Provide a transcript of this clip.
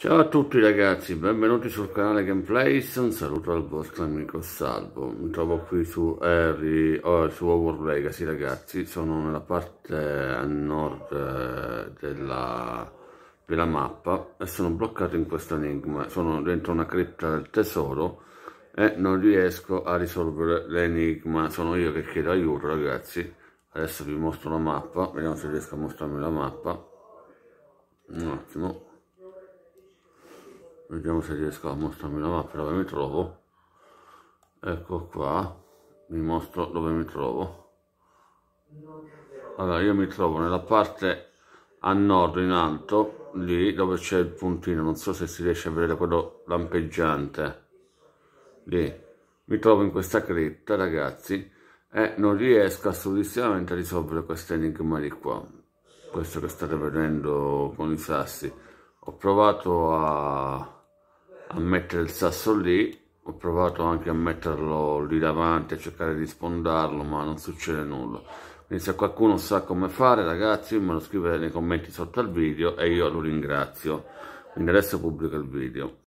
Ciao a tutti ragazzi, benvenuti sul canale Gameplays, un saluto dal vostro amico Salvo Mi trovo qui su, Harry, oh, su Over Legacy ragazzi, sono nella parte a nord eh, della, della mappa E sono bloccato in questo enigma, sono dentro una cripta del tesoro E non riesco a risolvere l'enigma, sono io che chiedo aiuto ragazzi Adesso vi mostro la mappa, vediamo se riesco a mostrarmi la mappa Un attimo vediamo se riesco a mostrarmi la mappa dove mi trovo ecco qua vi mostro dove mi trovo allora io mi trovo nella parte a nord in alto lì dove c'è il puntino non so se si riesce a vedere quello lampeggiante lì mi trovo in questa cripta ragazzi e non riesco assolutamente a risolvere questo enigma di qua questo che state vedendo con i sassi ho provato a a mettere il sasso lì ho provato anche a metterlo lì davanti a cercare di sfondarlo ma non succede nulla quindi se qualcuno sa come fare ragazzi me lo scrivete nei commenti sotto al video e io lo ringrazio quindi adesso pubblico il video